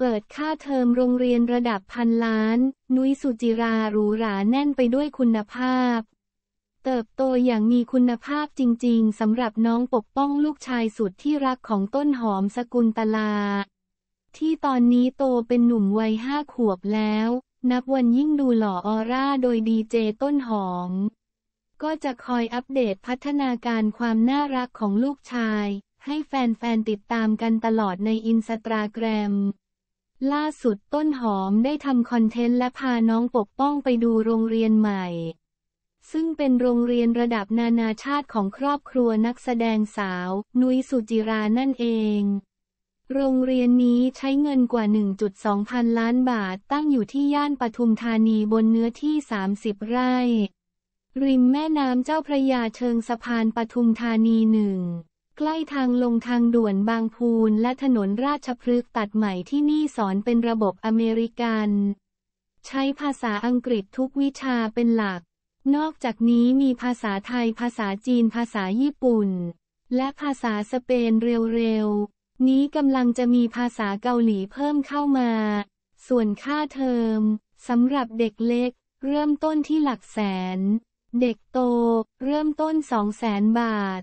เปิดค่าเทอมโรงเรียนระดับพันล้าน นุ้ยสุจิราหรูหราแน่นไปด้วยคุณภาพ เติบโตอย่างมีคุณภาพจริงๆสำหรับน้องปกป้องลูกชายสุดที่รักของต้นหอมสกุลตลา ที่ตอนนี้โตเป็นหนุ่มวัยห้าขวบแล้ว นับวันยิ่งดูหล่อออร่าโดยดีเจต้นหอม ก็จะคอยอัปเดตพัฒนาการความน่ารักของลูกชาย ให้แฟนๆติดตามกันตลอดในอินสตาแกรมล่าสุดต้นหอมได้ทำคอนเทนต์และพาน้องปกป้องไปดูโรงเรียนใหม่ ซึ่งเป็นโรงเรียนระดับนานาชาติของครอบครัวนักแสดงสาวนุยสุจิรานั่นเอง โรงเรียนนี้ใช้เงินกว่า 1.2 พันล้านบาทตั้งอยู่ที่ย่านปทุมธานีบนเนื้อที่ 30 ไร่ ริมแม่น้ำเจ้าพระยาเชิงสะพานปทุมธานีหนึ่งใกล้ทางลงทางด่วนบางพูนและถนนราชพฤกษ์ตัดใหม่ที่นี่สอนเป็นระบบอเมริกัน ใช้ภาษาอังกฤษทุกวิชาเป็นหลัก นอกจากนี้มีภาษาไทยภาษาจีนภาษาญี่ปุ่น และภาษาสเปนเร็วๆ นี้กำลังจะมีภาษาเกาหลีเพิ่มเข้ามา ส่วนค่าเทอมสำหรับเด็กเล็ก เริ่มต้นที่หลักแสน เด็กโต เริ่มต้นสองแสนบาท